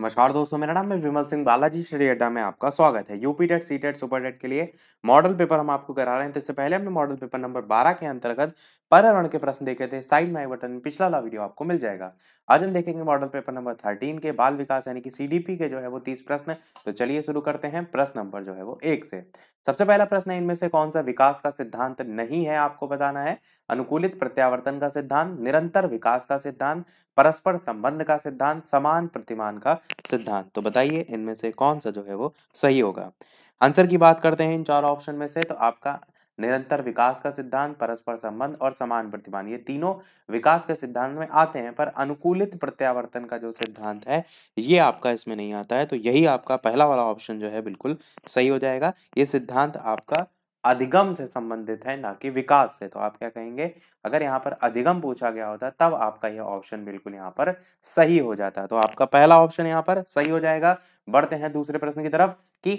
नमस्कार दोस्तों मेरा नाम है विमल सिंह बालाजी श्री अड्डा में आपका स्वागत है UP TET C TET super TET के लिए मॉडल पेपर हम आपको करा रहे हैं तो इससे पहले हमने मॉडल पेपर नंबर 12 के अंतर्गत पर्यावरण के प्रश्न देखे थे साइड में बटन पिछला ला वीडियो आपको मिल जाएगा आज हम देखेंगे मॉडल पेपर नंबर थर्टीन के बाल विकास यानी कि सी के जो है वो तीस प्रश्न तो चलिए शुरू करते हैं प्रश्न नंबर जो है वो एक से सबसे पहला प्रश्न है इनमें से कौन सा विकास का सिद्धांत नहीं है आपको बताना है अनुकूलित प्रत्यावर्तन का सिद्धांत निरंतर विकास का सिद्धांत परस्पर संबंध का सिद्धांत समान प्रतिमान का सिद्धांत तो बताइए इनमें से कौन सा जो है वो सही होगा आंसर की बात करते हैं इन चार ऑप्शन में से तो आपका निरंतर विकास का सिद्धांत परस्पर संबंध और समान प्रतिमान ये तीनों विकास के सिद्धांत में आते हैं पर अनुकूलित प्रत्यावर्तन का जो सिद्धांत है ये आपका इसमें नहीं आता है तो यही आपका पहला वाला ऑप्शन जो है बिल्कुल सही हो जाएगा ये सिद्धांत आपका अधिगम से संबंधित है ना कि विकास से तो आप क्या कहेंगे अगर यहाँ पर अधिगम पूछा गया होता तब आपका यह ऑप्शन बिल्कुल यहाँ पर सही हो जाता तो आपका पहला ऑप्शन यहाँ पर सही हो जाएगा बढ़ते हैं दूसरे प्रश्न की तरफ कि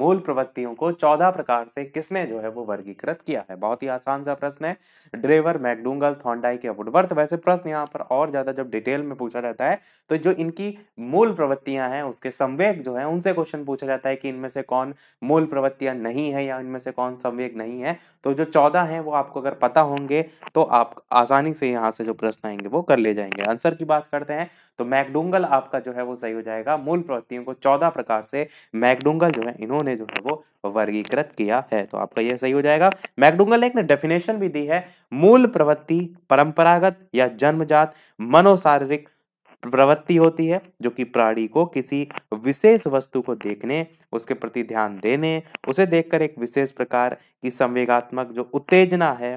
मूल प्रवृत्तियों को चौदह प्रकार से किसने जो है वो वर्गीकृत किया है बहुत ही आसान सा प्रश्न है ड्रेवर मैकडूंगल थॉन्डाई के वुडवर्थ वैसे प्रश्न यहाँ पर और ज्यादा जब डिटेल में पूछा जाता है तो जो इनकी मूल प्रवृत्तियां हैं उसके संवेग जो है उनसे क्वेश्चन पूछा जाता है कि इनमें से कौन मूल प्रवृत्तियां नहीं है या इनमें से कौन संवेग नहीं है तो जो चौदह है वो आपको अगर पता होंगे तो आप आसानी से यहाँ से जो प्रश्न आएंगे वो कर ले जाएंगे आंसर की बात करते हैं तो मैकडूंगल आपका जो है वो सही हो जाएगा मूल प्रवृत्तियों को चौदह प्रकार से मैकडूंगल जो है इन्होंने जो है वो वर्गीकृत किया है तो आपका यह सही हो जाएगा मैकडूंगल ने डेफिनेशन भी दी है मूल प्रवृत्ति परंपरागत या जन्मजात मनोशारीरिक प्रवृत्ति होती है जो कि प्राणी को किसी विशेष वस्तु को देखने उसके प्रति ध्यान देने उसे देखकर एक विशेष प्रकार की संवेगात्मक जो उत्तेजना है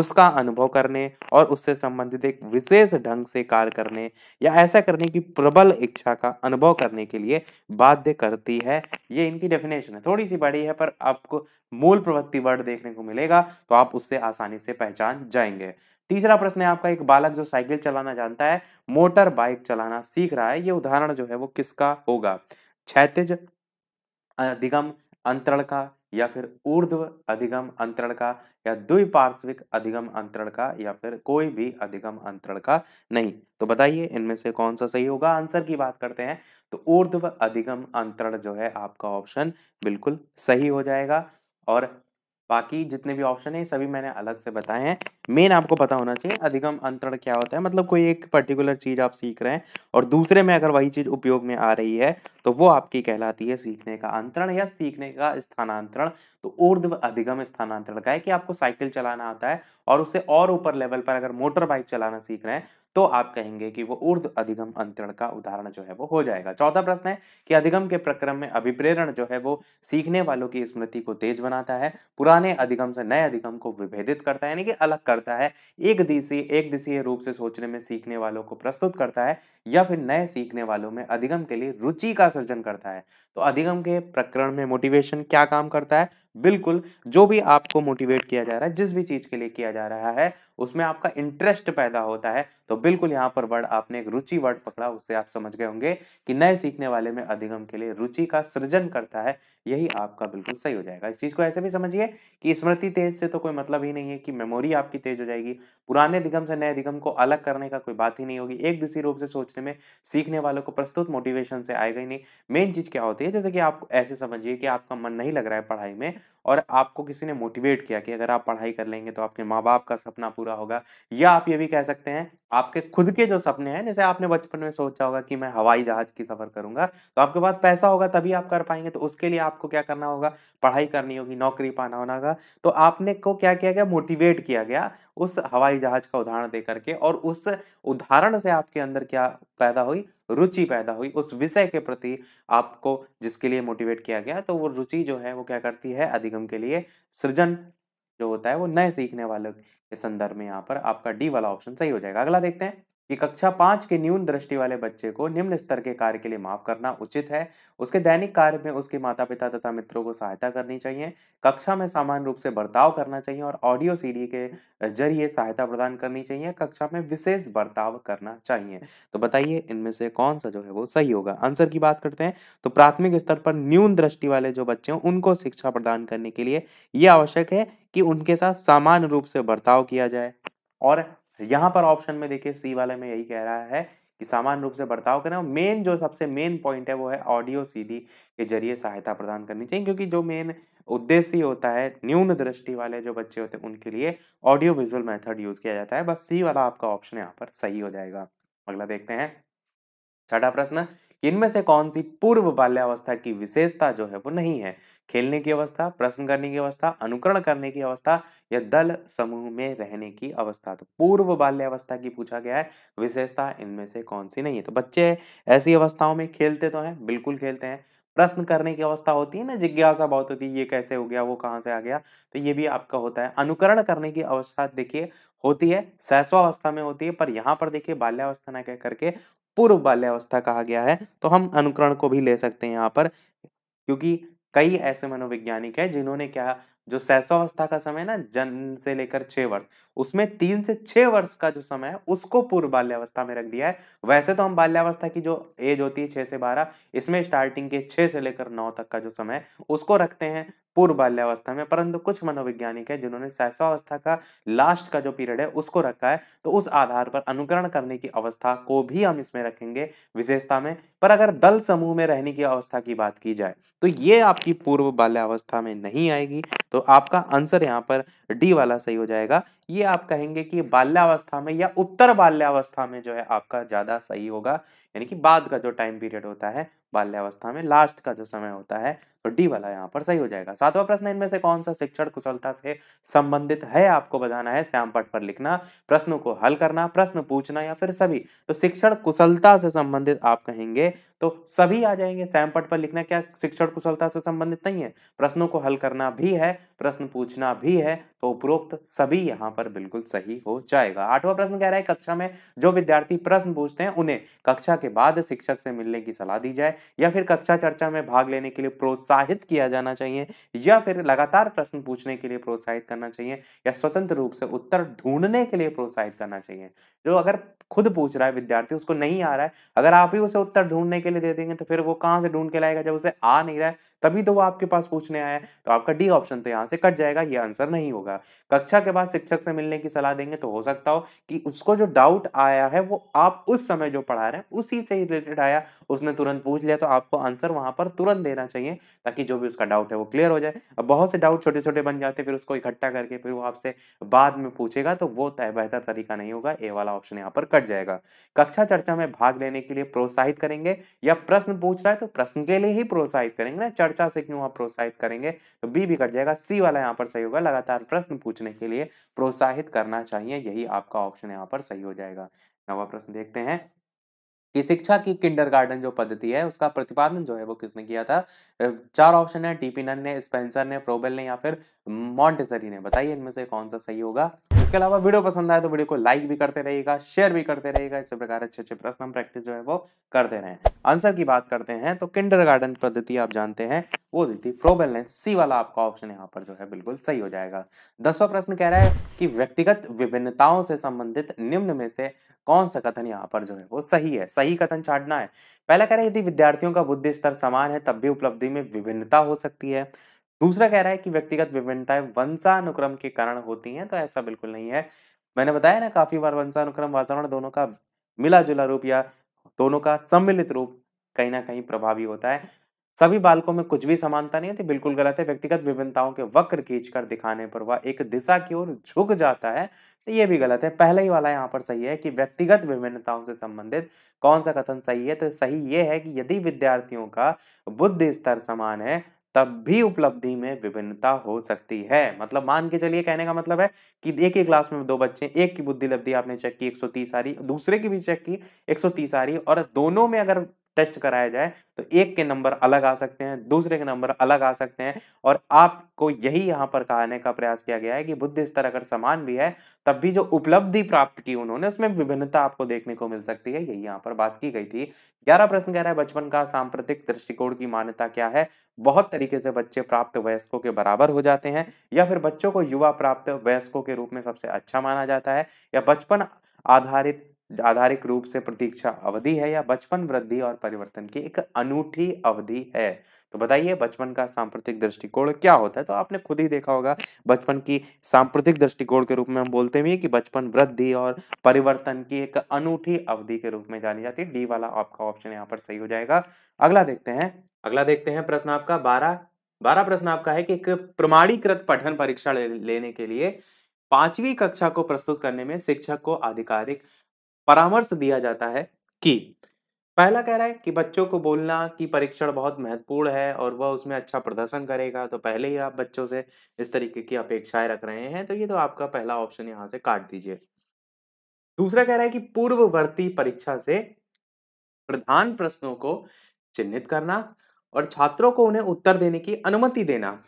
उसका अनुभव करने और उससे संबंधित एक विशेष ढंग से कार्य करने या ऐसा करने की प्रबल इच्छा का अनुभव करने के लिए बाध्य करती है ये इनकी डेफिनेशन है थोड़ी सी बड़ी है पर आपको मूल प्रवृत्ति वर्ड देखने को मिलेगा तो आप उससे आसानी से पहचान जाएंगे तीसरा प्रश्न है आपका एक बालक जो साइकिल चलाना जानता है मोटर बाइक चलाना सीख रहा है ये उदाहरण जो है वो किसका होगा क्षैतिज अधिगम अंतरण का या फिर ऊर्ध्व अधिगम अंतरण का या द्विपार्श्विक अधिगम अंतरण का या फिर कोई भी अधिगम अंतरण का नहीं तो बताइए इनमें से कौन सा सही होगा आंसर की बात करते हैं तो ऊर्ध्व अधिगम अंतरण जो है आपका ऑप्शन बिल्कुल सही हो जाएगा और बाकी जितने भी ऑप्शन हैं सभी मैंने अलग से बताए हैं मेन आपको पता होना चाहिए अधिगम अंतरण क्या होता है मतलब कोई एक पर्टिकुलर चीज़ आप सीख रहे हैं और दूसरे में अगर वही चीज़ उपयोग में आ रही है तो वो आपकी कहलाती है सीखने का अंतरण या सीखने का स्थानांतरण तो ऊर्ध्व अधिगम स्थानांतरण का है कि आपको साइकिल चलाना आता है और उससे और ऊपर लेवल पर अगर मोटर बाइक चलाना सीख रहे हैं तो आप कहेंगे कि वो ऊर्ध अधिगम अंतरण का उदाहरण जो है वो हो जाएगा चौथा प्रश्न है कि अधिगम के प्रक्रम में अभिप्रेरण जो है वो सीखने वालों की स्मृति को तेज बनाता है पुराने पुराने अधिगम से नए अधिगम को विभेदित करता है यानी कि अलग करता है एक दिशी एक दिशीय रूप से सोचने में सीखने वालों को प्रस्तुत करता है या फिर नए सीखने वालों में अधिगम के लिए रुचि का सृजन करता है तो अधिगम के प्रकरण में मोटिवेशन क्या काम करता है बिल्कुल जो भी आपको मोटिवेट किया जा रहा है जिस भी चीज़ के लिए किया जा रहा है उसमें आपका इंटरेस्ट पैदा होता है तो बिल्कुल यहाँ पर वर्ड आपने एक रुचि वर्ड पकड़ा उससे आप समझ गए होंगे कि नए सीखने वाले में अधिगम के लिए रुचि का सृजन करता है यही आपका बिल्कुल सही हो जाएगा इस चीज़ को ऐसे भी समझिए कि स्मृति तेज से तो कोई मतलब ही नहीं है कि मेमोरी आपकी तेज हो जाएगी पुराने अधिगम से नए अधिगम को अलग करने का कोई बात ही नहीं होगी एक दूसरी रूप से सोचने में सीखने वालों को प्रस्तुत मोटिवेशन से आएगा ही नहीं मेन चीज़ क्या होती है जैसे कि आप ऐसे समझिए कि आपका मन नहीं लग रहा है पढ़ाई में और आपको किसी ने मोटिवेट किया कि अगर आप पढ़ाई कर लेंगे तो आपके माँ बाप का सपना पूरा होगा या आप ये भी कह सकते हैं आपके खुद के जो सपने हैं जैसे आपने बचपन में सोचा होगा कि मैं हवाई जहाज की सफर करूंगा तो आपके पास पैसा होगा तभी आप कर पाएंगे तो उसके लिए आपको क्या करना होगा पढ़ाई करनी होगी नौकरी पाना होना बना का तो आपने को क्या किया गया मोटिवेट किया गया उस हवाई जहाज का उदाहरण दे करके और उस उदाहरण से आपके अंदर क्या पैदा हुई रुचि पैदा हुई उस विषय के प्रति आपको जिसके लिए मोटिवेट किया गया तो वो रुचि जो है वो क्या करती है अधिगम के लिए सृजन जो होता है वो नए सीखने वाले के संदर्भ में यहाँ पर आपका डी वाला ऑप्शन सही हो जाएगा अगला देखते हैं कि कक्षा पांच के न्यून दृष्टि वाले बच्चे को निम्न स्तर के कार्य के लिए माफ करना उचित है उसके दैनिक कार्य में उसके माता पिता तथा मित्रों को सहायता करनी चाहिए कक्षा में सामान्य रूप से बर्ताव करना चाहिए और ऑडियो सीडी के जरिए सहायता प्रदान करनी चाहिए कक्षा में विशेष बर्ताव करना चाहिए तो बताइए इनमें से कौन सा जो है वो सही होगा आंसर की बात करते हैं तो प्राथमिक स्तर पर न्यून दृष्टि वाले जो बच्चे हैं उनको शिक्षा प्रदान करने के लिए ये आवश्यक है कि उनके साथ सामान्य रूप से बर्ताव किया जाए और यहाँ पर ऑप्शन में देखिए सी वाले में यही कह रहा है कि सामान्य रूप से बर्ताव करें और मेन जो सबसे मेन पॉइंट है वो है ऑडियो सीडी के जरिए सहायता प्रदान करनी चाहिए क्योंकि जो मेन उद्देश्य होता है न्यून दृष्टि वाले जो बच्चे होते हैं उनके लिए ऑडियो विजुअल मेथड यूज़ किया जाता है बस सी वाला आपका ऑप्शन यहाँ पर सही हो जाएगा अगला देखते हैं छठा प्रश्न इनमें से कौन सी पूर्व बाल्यावस्था की विशेषता जो है वो नहीं है खेलने की अवस्था प्रश्न करने की अवस्था अनुकरण करने की अवस्था या दल समूह में रहने की अवस्था तो पूर्व बाल्यावस्था की पूछा गया है विशेषता इनमें से कौन सी नहीं है तो बच्चे ऐसी अवस्थाओं में खेलते तो हैं बिल्कुल खेलते हैं प्रश्न करने की अवस्था होती है ना जिज्ञासा बहुत होती है ये कैसे हो गया वो कहाँ से आ गया तो ये भी आपका होता है अनुकरण करने की अवस्था देखिए होती है सहसवावस्था में होती है पर यहाँ पर देखिए बाल्यावस्था ना कह करके पूर्व बाल्यावस्था कहा गया है तो हम अनुकरण को भी ले सकते हैं यहाँ पर क्योंकि कई ऐसे मनोवैज्ञानिक हैं जिन्होंने क्या जो सहसावस्था का समय ना जन्म से लेकर छः वर्ष उसमें तीन से छः वर्ष का जो समय है उसको पूर्व बाल्यावस्था में रख दिया है वैसे तो हम बाल्यावस्था की जो एज होती है छः से बारह इसमें स्टार्टिंग के छः से लेकर नौ तक का जो समय है उसको रखते हैं पूर्व बाल्यावस्था में परंतु कुछ मनोवैज्ञानिक है जिन्होंने सहसावस्था का लास्ट का जो पीरियड है उसको रखा है तो उस आधार पर अनुकरण करने की अवस्था को भी हम इसमें रखेंगे विशेषता में पर अगर दल समूह में रहने की अवस्था की बात की जाए तो ये आपकी पूर्व बाल्यावस्था में नहीं आएगी तो आपका आंसर यहाँ पर डी वाला सही हो जाएगा ये आप कहेंगे कि बाल्यावस्था में या उत्तर बाल्यावस्था में जो है आपका ज्यादा सही होगा यानी कि बाद का जो टाइम पीरियड होता है बाल्यावस्था में लास्ट का जो समय होता है तो डी वाला यहाँ पर सही हो जाएगा सातवां प्रश्न इनमें से कौन सा शिक्षण कुशलता से संबंधित है आपको बताना है श्याम पट पर लिखना प्रश्नों को हल करना प्रश्न पूछना या फिर सभी तो शिक्षण कुशलता से संबंधित आप कहेंगे तो सभी आ जाएंगे श्याम पट पर लिखना क्या शिक्षण कुशलता से संबंधित नहीं है प्रश्नों को हल करना भी है प्रश्न पूछना भी है तो उपरोक्त सभी यहाँ पर बिल्कुल सही हो जाएगा आठवां प्रश्न कह रहा है कक्षा में जो विद्यार्थी प्रश्न पूछते हैं उन्हें कक्षा के बाद शिक्षक से मिलने की सलाह दी जाए या फिर कक्षा चर्चा में भाग लेने के लिए प्रोत्साहित किया जाना चाहिए या फिर लगातार प्रश्न पूछने के लिए प्रोत्साहित करना चाहिए या स्वतंत्र रूप से उत्तर ढूंढने के लिए प्रोत्साहित करना चाहिए जो अगर खुद पूछ रहा है विद्यार्थी उसको नहीं आ रहा है अगर आप ही उसे उत्तर ढूंढने के लिए दे देंगे तो फिर वो कहाँ से ढूंढ के लाएगा जब उसे आ नहीं रहा है तभी तो वो आपके पास पूछने आया है तो आपका डी ऑप्शन तो यहाँ से कट जाएगा ये आंसर नहीं होगा कक्षा के बाद शिक्षक से मिलने की सलाह देंगे तो हो सकता हो कि उसको जो डाउट आया है वो आप उस समय जो पढ़ा रहे हैं उस उसी से रिलेटेड आया उसने तुरंत पूछ लिया तो आपको आंसर वहां पर तुरंत देना चाहिए ताकि जो भी उसका डाउट है वो क्लियर हो जाए अब बहुत से डाउट छोटे छोटे बन जाते हैं फिर उसको इकट्ठा करके फिर वो आपसे बाद में पूछेगा तो वो बेहतर तरीका नहीं होगा ए वाला ऑप्शन यहाँ पर कट जाएगा कक्षा चर्चा में भाग लेने के लिए प्रोत्साहित करेंगे या प्रश्न पूछ रहा है तो प्रश्न के लिए ही प्रोत्साहित करेंगे ना चर्चा से क्यों आप प्रोत्साहित करेंगे तो बी भी कट जाएगा सी वाला यहाँ पर सही होगा लगातार प्रश्न पूछने के लिए प्रोत्साहित करना चाहिए यही आपका ऑप्शन यहाँ पर सही हो जाएगा नवा प्रश्न देखते हैं कि शिक्षा की किंडरगार्टन जो पद्धति है उसका प्रतिपादन जो है वो किसने किया था चार ऑप्शन है टीपी नन ने स्पेंसर ने प्रोबेल ने या फिर मॉन्टेसरी ने बताइए इनमें से कौन सा सही होगा इसके अलावा वीडियो पसंद आए तो वीडियो को लाइक भी करते रहेगा शेयर भी करते रहेगा इस प्रकार अच्छे अच्छे प्रश्न हम प्रैक्टिस जो है वो करते रहे आंसर की बात करते हैं तो किंडर गार्डन पद्धति आप जानते हैं वो दी थी फ्रोबेल ने सी वाला आपका ऑप्शन यहाँ पर जो है बिल्कुल सही हो जाएगा दसवा प्रश्न कह रहा है कि व्यक्तिगत विभिन्नताओं से संबंधित निम्न में से कौन सा कथन यहाँ पर जो है वो सही है सही कथन छाटना है पहला कह रहा है यदि विद्यार्थियों का बुद्धि स्तर समान है तब भी उपलब्धि में विभिन्नता हो सकती है दूसरा कह रहा है कि व्यक्तिगत विभिन्नताएं वंशानुक्रम के कारण होती हैं तो ऐसा बिल्कुल नहीं है मैंने बताया ना काफी बार वंशानुक्रम वातावरण दोनों का मिला जुला रूप या दोनों का सम्मिलित रूप कहीं ना कहीं प्रभावी होता है सभी बालकों में कुछ भी समानता नहीं होती बिल्कुल गलत है व्यक्तिगत विभिन्नताओं के वक्र खींचकर दिखाने पर वह एक दिशा की ओर झुक जाता है तो यह भी गलत है पहले ही वाला यहाँ पर सही है कि व्यक्तिगत विभिन्नताओं से संबंधित कौन सा कथन सही है तो सही ये है कि यदि विद्यार्थियों का बुद्धि स्तर समान है तब भी उपलब्धि में विभिन्नता हो सकती है मतलब मान के चलिए कहने का मतलब है कि एक ही क्लास में दो बच्चे एक की बुद्धि लब्धि आपने चेक की 130 आ रही दूसरे की भी चेक की 130 आ रही और दोनों में अगर टेस्ट कराया जाए तो एक के नंबर अलग आ सकते हैं दूसरे के नंबर अलग आ सकते हैं और आपको यही यहाँ पर कहने का प्रयास किया गया है कि बुद्ध स्तर अगर समान भी है तब भी जो उपलब्धि प्राप्त की उन्होंने उसमें विभिन्नता आपको देखने को मिल सकती है यही यहाँ पर बात की गई थी ग्यारह प्रश्न कह रहा है बचपन का सांप्रतिक दृष्टिकोण की मान्यता क्या है बहुत तरीके से बच्चे प्राप्त वयस्कों के बराबर हो जाते हैं या फिर बच्चों को युवा प्राप्त वयस्कों के रूप में सबसे अच्छा माना जाता है या बचपन आधारित आधारिक रूप से प्रतीक्षा अवधि है या बचपन वृद्धि और परिवर्तन की एक अनूठी अवधि है तो बताइए बचपन का सांप्रतिक दृष्टिकोण क्या होता है तो आपने खुद ही देखा होगा बचपन की सांप्रतिक दृष्टिकोण के रूप में हम बोलते हुए कि बचपन वृद्धि और परिवर्तन की एक अनूठी अवधि के रूप में जानी जाती है डी वाला आपका ऑप्शन यहाँ पर सही हो जाएगा अगला देखते हैं अगला देखते हैं प्रश्न आपका बारह बारह प्रश्न आपका है कि एक प्रमाणीकृत पठन परीक्षा ले, लेने के लिए पांचवी कक्षा को प्रस्तुत करने में शिक्षक को आधिकारिक परामर्श दिया जाता है कि पहला कह रहा है कि बच्चों को बोलना कि परीक्षण बहुत महत्वपूर्ण है और वह उसमें अच्छा प्रदर्शन करेगा तो पहले ही आप बच्चों से इस तरीके की अपेक्षाएं रख रहे हैं तो ये तो आपका पहला ऑप्शन यहाँ से काट दीजिए दूसरा कह रहा है कि पूर्ववर्ती परीक्षा से प्रधान प्रश्नों को चिन्हित करना और छात्रों को उन्हें उत्तर देने की अनुमति देना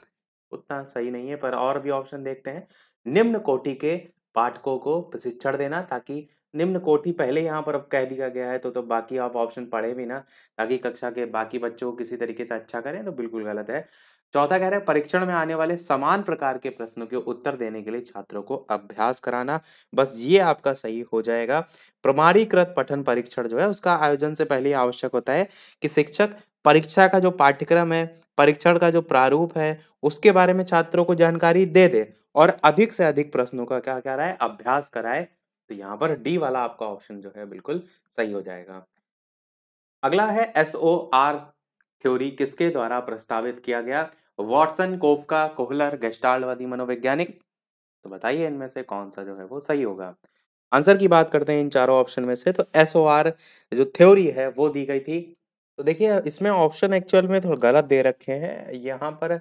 उतना सही नहीं है पर और भी ऑप्शन देखते हैं निम्न कोटि के पाठकों को प्रशिक्षण देना ताकि निम्न कोटि पहले यहाँ पर अब कह दिया गया है तो तो बाकी आप ऑप्शन पढ़े भी ना ताकि कक्षा के बाकी बच्चों को किसी तरीके से अच्छा करें तो बिल्कुल गलत है चौथा कह रहा है परीक्षण में आने वाले समान प्रकार के प्रश्नों के उत्तर देने के लिए छात्रों को अभ्यास कराना बस ये आपका सही हो जाएगा प्रमाणीकृत पठन परीक्षण जो है उसका आयोजन से पहले आवश्यक होता है कि शिक्षक परीक्षा का जो पाठ्यक्रम है परीक्षण का जो प्रारूप है उसके बारे में छात्रों को जानकारी दे दे और अधिक से अधिक प्रश्नों का क्या कह रहा है अभ्यास कराए तो यहाँ पर डी वाला आपका ऑप्शन जो है बिल्कुल सही हो जाएगा अगला है एस ओ आर थ्योरी किसके द्वारा प्रस्तावित किया गया वॉटसन कोपका कोहलर गेस्टाल्टवादी मनोवैज्ञानिक तो बताइए इनमें से कौन सा जो है वो सही होगा आंसर की बात करते हैं इन चारों ऑप्शन में से तो एस ओ आर जो थ्योरी है वो दी गई थी तो देखिए इसमें ऑप्शन एक्चुअल में थोड़ा गलत दे रखे हैं यहाँ पर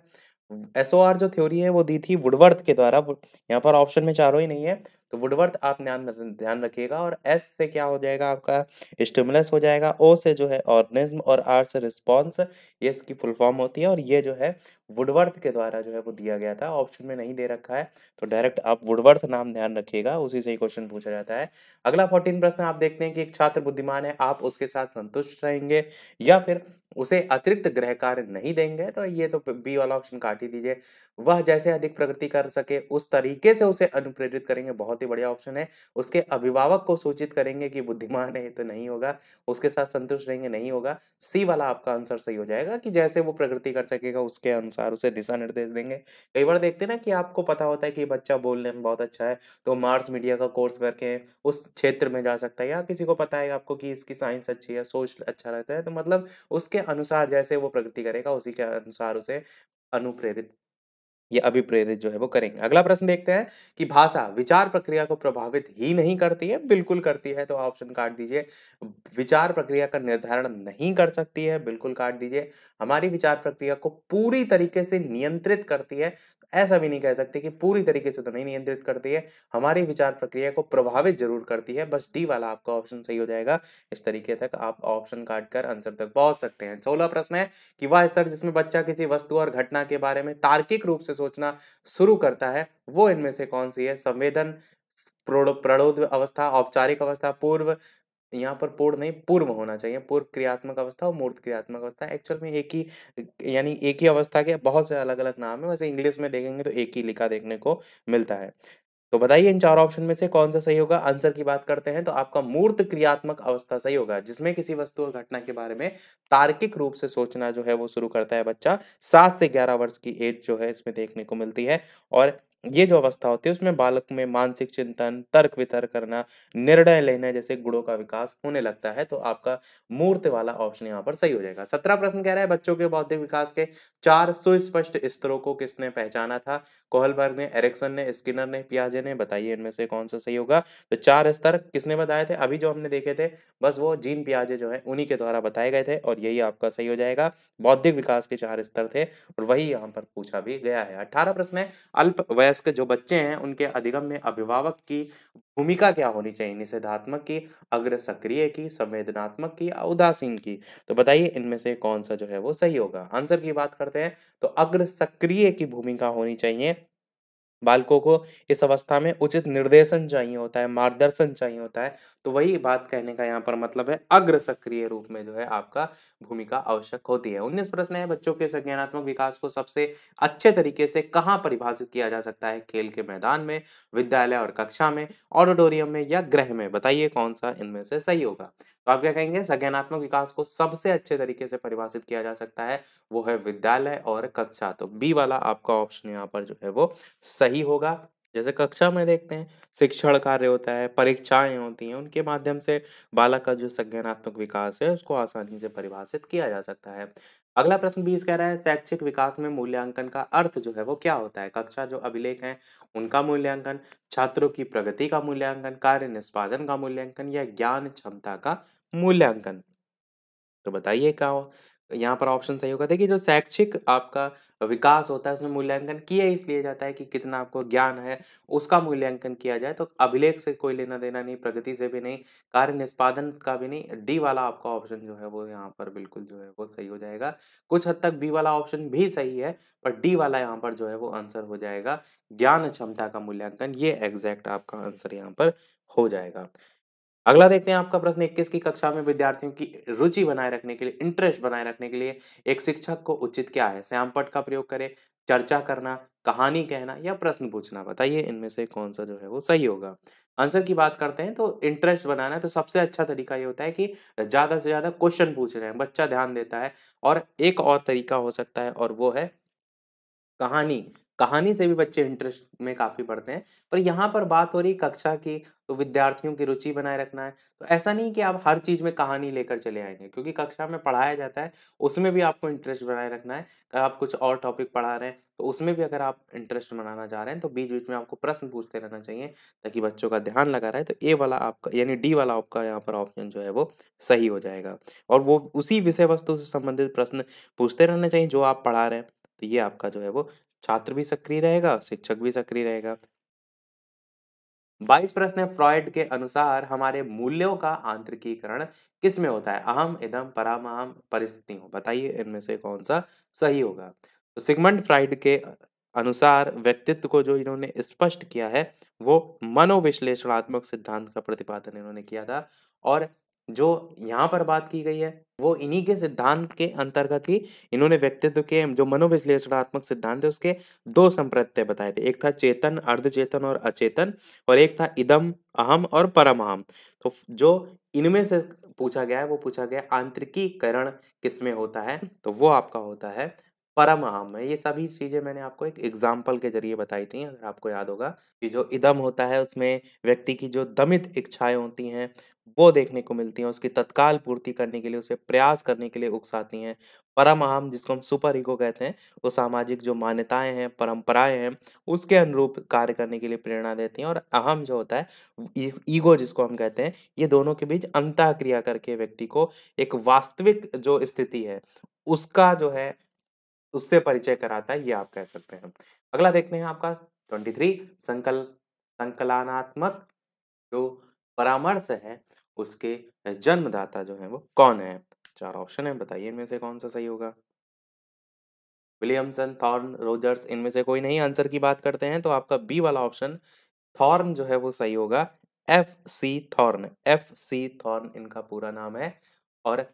एस ओ आर जो थ्योरी है वो दी थी वुडवर्थ के द्वारा यहाँ पर ऑप्शन में चारों ही नहीं है तो वुडवर्थ आप ध्यान ध्यान रखिएगा और एस से क्या हो जाएगा आपका स्टिमुलस हो जाएगा ओ से जो है ऑर्गेनिज्म और आर से रिस्पॉन्स ये इसकी फुल फॉर्म होती है और ये जो है वुडवर्थ के द्वारा जो है वो दिया गया था ऑप्शन में नहीं दे रखा है तो डायरेक्ट आप वुडवर्थ नाम ध्यान रखिएगा उसी से ही क्वेश्चन पूछा जाता है अगला फोर्टीन प्रश्न आप देखते हैं कि एक छात्र बुद्धिमान है आप उसके साथ संतुष्ट रहेंगे या फिर उसे अतिरिक्त ग्रह कार्य नहीं देंगे तो ये तो बी वाला ऑप्शन काट ही दीजिए वह जैसे अधिक प्रगति कर सके उस तरीके से उसे अनुप्रेरित करेंगे बहुत ही बढ़िया ऑप्शन है उसके अभिभावक को सूचित करेंगे कि बुद्धिमान है तो नहीं होगा उसके साथ संतुष्ट रहेंगे नहीं होगा सी वाला आपका आंसर सही हो जाएगा कि जैसे वो प्रगति कर सकेगा उसके अनुसार उसे दिशा निर्देश देंगे कई बार देखते ना कि आपको पता होता है कि बच्चा बोलने में बहुत अच्छा है तो मार्स मीडिया का कोर्स करके उस क्षेत्र में जा सकता है या किसी को पता है आपको कि इसकी साइंस अच्छी है सोच अच्छा रहता है तो मतलब उसके अनुसार जैसे वो प्रगति करेगा उसी के अनुसार उसे अनुप्रेरित ये अभिप्रेरित जो है वो करेंगे अगला प्रश्न देखते हैं कि भाषा विचार प्रक्रिया को प्रभावित ही नहीं करती है बिल्कुल करती है तो ऑप्शन काट दीजिए विचार प्रक्रिया का निर्धारण नहीं कर सकती है बिल्कुल काट दीजिए हमारी विचार प्रक्रिया को पूरी तरीके से नियंत्रित करती है ऐसा भी नहीं कह सकते कि पूरी तरीके से तो नहीं नियंत्रित करती है हमारी विचार प्रक्रिया को प्रभावित जरूर करती है बस डी वाला आपका ऑप्शन सही हो जाएगा इस तरीके तक आप ऑप्शन काट कर आंसर तक पहुंच सकते हैं सोलह प्रश्न है कि वह स्तर जिसमें बच्चा किसी वस्तु और घटना के बारे में तार्किक रूप से सोचना शुरू करता है वो इनमें से कौन सी है संवेदन प्रणोद अवस्था औपचारिक अवस्था पूर्व यहाँ पर पूर्ण नहीं पूर्व होना चाहिए पूर्व क्रियात्मक अवस्था और मूर्त क्रियात्मक अवस्था एक्चुअल में एक ही यानी एक ही अवस्था के बहुत से अलग अलग नाम है वैसे इंग्लिश में देखेंगे तो एक ही लिखा देखने को मिलता है तो बताइए इन चार ऑप्शन में से कौन सा सही होगा आंसर की बात करते हैं तो आपका मूर्त क्रियात्मक अवस्था सही होगा जिसमें किसी वस्तु और घटना के बारे में तार्किक रूप से सोचना जो है वो शुरू करता है बच्चा सात से ग्यारह वर्ष की एज जो है इसमें देखने को मिलती है और ये जो अवस्था होती है उसमें बालक में मानसिक चिंतन तर्क वितर्क करना निर्णय लेना जैसे गुणों का विकास होने लगता है तो आपका मूर्त वाला ऑप्शन यहाँ पर सही हो जाएगा सत्रह प्रश्न कह रहा है बच्चों के बौद्धिक विकास के चार सुस्पष्ट स्तरों को किसने पहचाना था कोहलबर्ग ने एरिक्सन ने स्किनर ने पियाजे ने बताइए इनमें से कौन सा सही होगा तो चार स्तर किसने बताए थे अभी जो हमने देखे थे बस वो जीन पियाजे जो है उन्हीं के द्वारा बताए गए थे और यही आपका सही हो जाएगा बौद्धिक विकास के चार स्तर थे और वही यहाँ पर पूछा भी गया है अठारह प्रश्न है अल्प वयस वयस्क जो बच्चे हैं उनके अधिगम में अभिभावक की भूमिका क्या होनी चाहिए निषेधात्मक की अग्र सक्रिय की संवेदनात्मक की उदासीन की तो बताइए इनमें से कौन सा जो है वो सही होगा आंसर की बात करते हैं तो अग्र सक्रिय की भूमिका होनी चाहिए बालकों को इस अवस्था में उचित निर्देशन चाहिए होता है मार्गदर्शन चाहिए होता है तो वही बात कहने का यहाँ पर मतलब है अग्र सक्रिय रूप में जो है आपका भूमिका आवश्यक होती है उन्नीस प्रश्न है बच्चों के संज्ञानात्मक विकास को सबसे अच्छे तरीके से कहाँ परिभाषित किया जा सकता है खेल के मैदान में विद्यालय और कक्षा में ऑडिटोरियम में या गृह में बताइए कौन सा इनमें से सही होगा तो आप क्या कहेंगे संज्ञानात्मक विकास को सबसे अच्छे तरीके से परिभाषित किया जा सकता है वो है विद्यालय और कक्षा तो बी वाला आपका ऑप्शन यहाँ पर जो है वो सही होगा जैसे कक्षा में देखते हैं शिक्षण कार्य होता है परीक्षाएं होती हैं उनके माध्यम से बालक का जो संज्ञानात्मक विकास है उसको आसानी से परिभाषित किया जा सकता है अगला प्रश्न बीस कह रहा है शैक्षिक विकास में मूल्यांकन का अर्थ जो है वो क्या होता है कक्षा जो अभिलेख है उनका मूल्यांकन छात्रों की प्रगति का मूल्यांकन कार्य निष्पादन का मूल्यांकन या ज्ञान क्षमता का मूल्यांकन तो बताइए क्या यहाँ पर ऑप्शन सही होगा देखिए जो शैक्षिक आपका विकास होता है उसमें मूल्यांकन किया इसलिए जाता है कि कितना आपको ज्ञान है उसका मूल्यांकन किया जाए तो अभिलेख से कोई लेना देना नहीं प्रगति से भी नहीं कार्य निष्पादन का भी नहीं डी वाला आपका ऑप्शन जो है वो यहाँ पर बिल्कुल जो है वो सही हो जाएगा कुछ हद तक बी वाला ऑप्शन भी सही है पर डी वाला यहाँ पर जो है वो आंसर हो जाएगा ज्ञान क्षमता का मूल्यांकन ये एग्जैक्ट आपका आंसर यहाँ पर हो जाएगा अगला देखते हैं आपका प्रश्न इक्कीस की कक्षा में विद्यार्थियों की रुचि बनाए रखने के लिए इंटरेस्ट बनाए रखने के लिए एक शिक्षक को उचित क्या है श्यामपट का प्रयोग करें चर्चा करना कहानी कहना या प्रश्न पूछना बताइए इनमें से कौन सा जो है वो सही होगा आंसर की बात करते हैं तो इंटरेस्ट बनाना तो सबसे अच्छा तरीका ये होता है कि ज़्यादा से ज़्यादा क्वेश्चन पूछ रहे हैं बच्चा ध्यान देता है और एक और तरीका हो सकता है और वो है कहानी कहानी से भी बच्चे इंटरेस्ट में काफ़ी बढ़ते हैं पर यहाँ पर बात हो रही कक्षा की तो विद्यार्थियों की रुचि बनाए रखना है तो ऐसा नहीं कि आप हर चीज़ में कहानी लेकर चले आएंगे क्योंकि कक्षा में पढ़ाया जाता है उसमें भी आपको इंटरेस्ट बनाए रखना है अगर आप कुछ और टॉपिक पढ़ा रहे हैं तो उसमें भी अगर आप इंटरेस्ट बनाना चाह रहे हैं तो बीच बीच में आपको प्रश्न पूछते रहना चाहिए ताकि बच्चों का ध्यान लगा रहे तो ए वाला आपका यानी डी वाला आपका यहाँ पर ऑप्शन जो है वो सही हो जाएगा और वो उसी विषय वस्तु से संबंधित प्रश्न पूछते रहना चाहिए जो आप पढ़ा रहे हैं तो ये आपका जो है वो छात्र भी सक्रिय रहेगा शिक्षक भी सक्रिय रहेगा बाईस प्रश्न है के अनुसार हमारे मूल्यों का आंतरिकीकरण किस में होता है अहम इदम परामहम परिस्थितियों बताइए इनमें से कौन सा सही होगा तो सिगमंड फ्राइड के अनुसार व्यक्तित्व को जो इन्होंने स्पष्ट किया है वो मनोविश्लेषणात्मक सिद्धांत का प्रतिपादन इन्होंने किया था और जो यहाँ पर बात की गई है वो इन्हीं के सिद्धांत के अंतर्गत ही इन्होंने व्यक्तित्व के जो मनोविश्लेषणात्मक सिद्धांत है उसके दो संप्रत्य बताए थे एक था चेतन अर्धचेतन और अचेतन और एक था इदम अहम और परम अहम तो जो इनमें से पूछा गया है वो पूछा गया आंतरिकीकरण किसमें होता है तो वो आपका होता है परम आम है ये सभी चीज़ें मैंने आपको एक एग्जाम्पल के जरिए बताई थी अगर आपको याद होगा कि जो इदम होता है उसमें व्यक्ति की जो दमित इच्छाएं होती हैं वो देखने को मिलती हैं उसकी तत्काल पूर्ति करने के लिए उसे प्रयास करने के लिए उकसाती हैं परम आम जिसको हम सुपर ईगो कहते हैं वो सामाजिक जो मान्यताएं हैं परंपराएं हैं उसके अनुरूप कार्य करने के लिए प्रेरणा देती हैं और अहम जो होता है ईगो जिसको हम कहते हैं ये दोनों के बीच अंत क्रिया करके व्यक्ति को एक वास्तविक जो स्थिति है उसका जो है उससे परिचय कराता है ये आप कह सकते हैं अगला देखते हैं आपका ट्वेंटी थ्री संकल संकलनात्मक जो परामर्श है उसके जन्मदाता जो है वो कौन है चार ऑप्शन है बताइए इनमें से कौन सा सही होगा विलियमसन थॉर्न रोजर्स इनमें से कोई नहीं आंसर की बात करते हैं तो आपका बी वाला ऑप्शन थॉर्न जो है वो सही होगा F C Thorne F C Thorne इनका पूरा नाम है और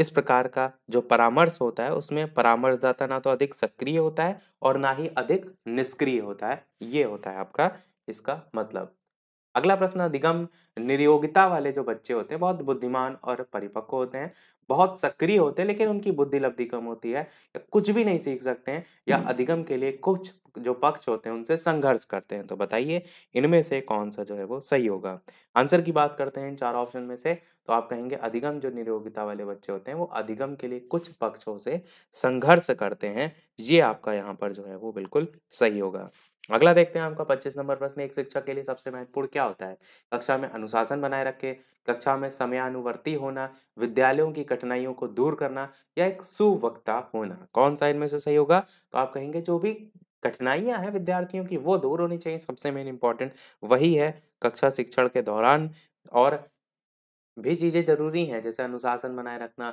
इस प्रकार का जो परामर्श होता है उसमें परामर्शदाता ना तो अधिक सक्रिय होता है और ना ही अधिक निष्क्रिय होता है ये होता है आपका इसका मतलब अगला प्रश्न अधिगम निरयोगिता वाले जो बच्चे होते हैं बहुत बुद्धिमान और परिपक्व होते हैं बहुत सक्रिय होते हैं लेकिन उनकी बुद्धि लब्धि कम होती है या कुछ भी नहीं सीख सकते हैं या अधिगम के लिए कुछ जो पक्ष होते हैं उनसे संघर्ष करते हैं तो बताइए इनमें से कौन सा जो है वो सही होगा आंसर की बात करते हैं इन चार ऑप्शन में से तो आप कहेंगे अधिगम जो निरोगिता वाले बच्चे होते हैं वो अधिगम के लिए कुछ पक्षों से संघर्ष करते हैं ये आपका यहाँ पर जो है वो बिल्कुल सही होगा अगला देखते हैं आपका पच्चीस नंबर प्रश्न एक शिक्षक के लिए सबसे महत्वपूर्ण क्या होता है कक्षा में अनुशासन बनाए रखे कक्षा में समयानुवर्ती होना विद्यालयों की कठिनाइयों को दूर करना या एक सुवक्ता होना कौन सा इनमें से सही होगा तो आप कहेंगे जो भी कठिनाइयां हैं विद्यार्थियों की वो दूर होनी चाहिए सबसे मेन इम्पॉर्टेंट वही है कक्षा शिक्षण के दौरान और भी चीज़ें ज़रूरी हैं जैसे अनुशासन बनाए रखना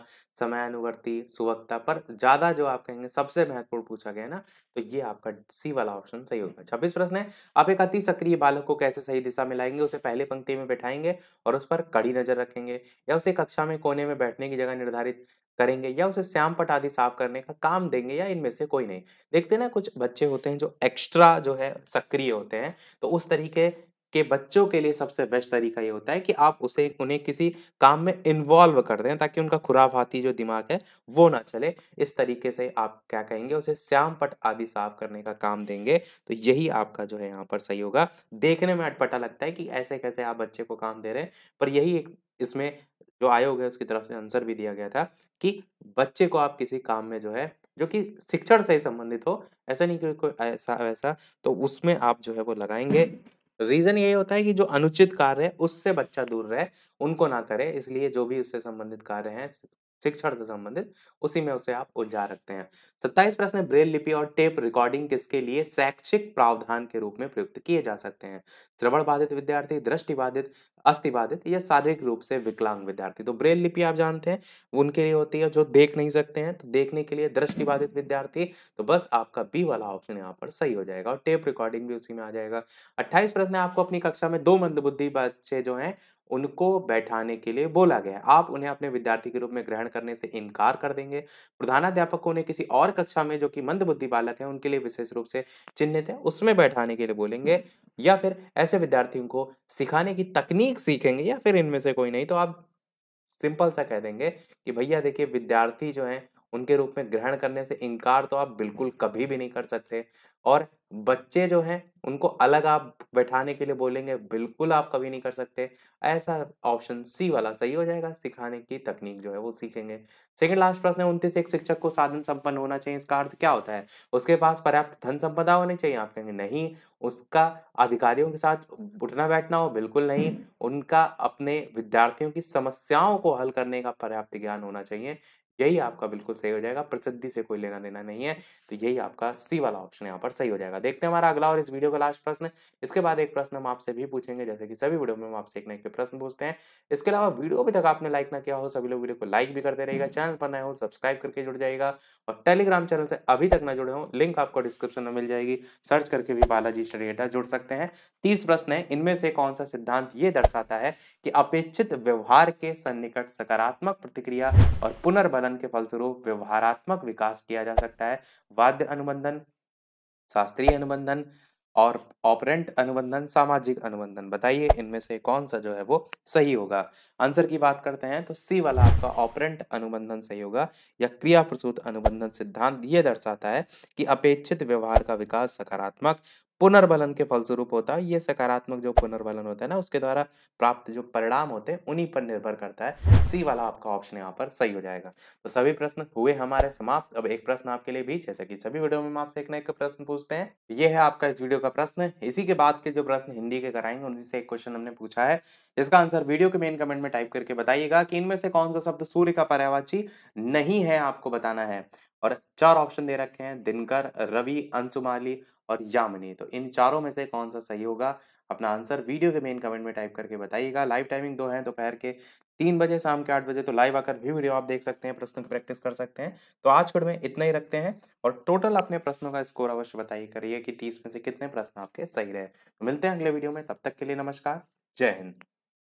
अनुवर्ती सुवक्ता पर ज़्यादा जो आप कहेंगे सबसे महत्वपूर्ण पूछा गया है ना तो ये आपका सी वाला ऑप्शन सही होगा छब्बीस प्रश्न है आप एक अति सक्रिय बालक को कैसे सही दिशा में लाएंगे उसे पहले पंक्ति में बैठाएंगे और उस पर कड़ी नज़र रखेंगे या उसे कक्षा में कोने में बैठने की जगह निर्धारित करेंगे या उसे श्याम पट आदि साफ करने का काम देंगे या इनमें से कोई नहीं देखते ना कुछ बच्चे होते हैं जो एक्स्ट्रा जो है सक्रिय होते हैं तो उस तरीके के बच्चों के लिए सबसे बेस्ट तरीका ये होता है कि आप उसे उन्हें किसी काम में इन्वॉल्व कर दें ताकि उनका खुराफाती जो दिमाग है वो ना चले इस तरीके से आप क्या कहेंगे उसे श्याम पट आदि साफ करने का काम देंगे तो यही आपका जो है यहाँ पर सही होगा देखने में अटपटा लगता है कि ऐसे कैसे आप बच्चे को काम दे रहे हैं पर यही एक इसमें जो आयोग है उसकी तरफ से आंसर भी दिया गया था कि बच्चे को आप किसी काम में जो है जो कि शिक्षण से ही संबंधित हो ऐसा नहीं कि कोई ऐसा वैसा तो उसमें आप जो है वो लगाएंगे रीजन यही होता है कि जो अनुचित कार्य है उससे बच्चा दूर रहे उनको ना करे इसलिए जो भी उससे संबंधित कार्य हैं शिक्षण से संबंधित उसी में उसे आप उलझा रखते हैं सत्ताईस प्रश्न है ब्रेल लिपि और टेप रिकॉर्डिंग किसके लिए शैक्षिक प्रावधान के रूप में प्रयुक्त किए जा सकते हैं श्रवण बाधित विद्यार्थी दृष्टि बाधित अस्थिबाधित या शारीरिक रूप से विकलांग विद्यार्थी तो ब्रेल लिपि आप जानते हैं उनके लिए होती है जो देख नहीं सकते हैं तो देखने के लिए दृष्टिबाधित विद्यार्थी तो बस आपका बी वाला ऑप्शन यहाँ पर सही हो जाएगा और टेप रिकॉर्डिंग भी उसी में आ जाएगा अट्ठाईस प्रश्न आपको अपनी कक्षा में दो मंदबुद्धि बच्चे जो हैं उनको बैठाने के लिए बोला गया आप उन्हें अपने विद्यार्थी के रूप में ग्रहण करने से इनकार कर देंगे प्रधानाध्यापक को उन्हें किसी और कक्षा में जो कि मंदबुद्धि बालक है उनके लिए विशेष रूप से चिन्हित है उसमें बैठाने के लिए बोलेंगे या फिर ऐसे विद्यार्थियों को सिखाने की तकनीक एक सीखेंगे या फिर इनमें से कोई नहीं तो आप सिंपल सा कह देंगे कि भैया देखिए विद्यार्थी जो हैं उनके रूप में ग्रहण करने से इनकार तो आप बिल्कुल कभी भी नहीं कर सकते और बच्चे जो हैं उनको अलग आप बैठाने के लिए बोलेंगे बिल्कुल आप कभी नहीं कर सकते ऐसा ऑप्शन सी वाला सही हो जाएगा सिखाने की तकनीक जो है वो सीखेंगे सेकंड लास्ट प्रश्न है उनतीस एक शिक्षक को साधन संपन्न होना चाहिए इसका अर्थ क्या होता है उसके पास पर्याप्त धन संपदा होनी चाहिए आप कहेंगे नहीं उसका अधिकारियों के साथ उठना बैठना हो बिल्कुल नहीं उनका अपने विद्यार्थियों की समस्याओं को हल करने का पर्याप्त ज्ञान होना चाहिए यही आपका बिल्कुल सही हो जाएगा प्रसिद्धि से कोई लेना देना नहीं है तो यही आपका सी वाला ऑप्शन यहाँ पर सही हो जाएगा देखते हैं हमारा अगला और इस वीडियो का लास्ट प्रश्न इसके बाद एक प्रश्न हम आपसे भी पूछेंगे जैसे कि सभी वीडियो में हम आपसे एक ना एक प्रश्न पूछते हैं इसके अलावा वीडियो अभी तक आपने लाइक ना किया हो सभी लोग वीडियो को लाइक भी करते रहेगा चैनल पर नए हो सब्सक्राइब करके जुड़ जाएगा और टेलीग्राम चैनल से अभी तक ना जुड़े हो लिंक आपको डिस्क्रिप्शन में मिल जाएगी सर्च करके भी बालाजी स्टडी डेटा जुड़ सकते हैं तीस प्रश्न है इनमें से कौन सा सिद्धांत ये दर्शाता है कि अपेक्षित व्यवहार के सन्निकट सकारात्मक प्रतिक्रिया और पुनर्बलन अनुबंधन के फलस्वरूप व्यवहारात्मक विकास किया जा सकता है वाद्य अनुबंधन शास्त्रीय अनुबंधन और ऑपरेंट अनुबंधन सामाजिक अनुबंधन बताइए इनमें से कौन सा जो है वो सही होगा आंसर की बात करते हैं तो सी वाला आपका ऑपरेंट अनुबंधन सही होगा या क्रिया प्रसूत अनुबंधन सिद्धांत ये दर्शाता है कि अपेक्षित व्यवहार का विकास सकारात्मक पुनर्बलन के फलस्वरूप होता है ये सकारात्मक जो पुनर्बलन होता है ना उसके द्वारा प्राप्त जो परिणाम होते हैं उन्हीं पर निर्भर करता है सी वाला आपका ऑप्शन यहाँ पर सही हो जाएगा तो सभी प्रश्न हुए हमारे समाप्त अब एक प्रश्न आपके लिए भी जैसे कि सभी वीडियो में आपसे एक एक प्रश्न पूछते हैं ये है आपका इस वीडियो का प्रश्न इसी के बाद के जो प्रश्न हिंदी के कराएंगे उनसे एक क्वेश्चन हमने पूछा है जिसका आंसर वीडियो के मेन कमेंट में टाइप करके बताइएगा कि इनमें से कौन सा शब्द सूर्य का पर्यावाची नहीं है आपको बताना है और चार ऑप्शन दे रखे हैं दिनकर रवि अंशुमाली और यामिनी तो इन चारों में से कौन सा सही होगा अपना आंसर वीडियो के मेन कमेंट में टाइप करके बताइएगा लाइव टाइमिंग दो है दोपहर के तीन बजे शाम के आठ बजे तो लाइव आकर भी वीडियो आप देख सकते हैं प्रश्नों की प्रैक्टिस कर सकते हैं तो आज कड़ में इतना ही रखते हैं और टोटल अपने प्रश्नों का स्कोर अवश्य बताइए करिए कि तीस में से कितने प्रश्न आपके सही रहे तो मिलते हैं अगले वीडियो में तब तक के लिए नमस्कार जय हिंद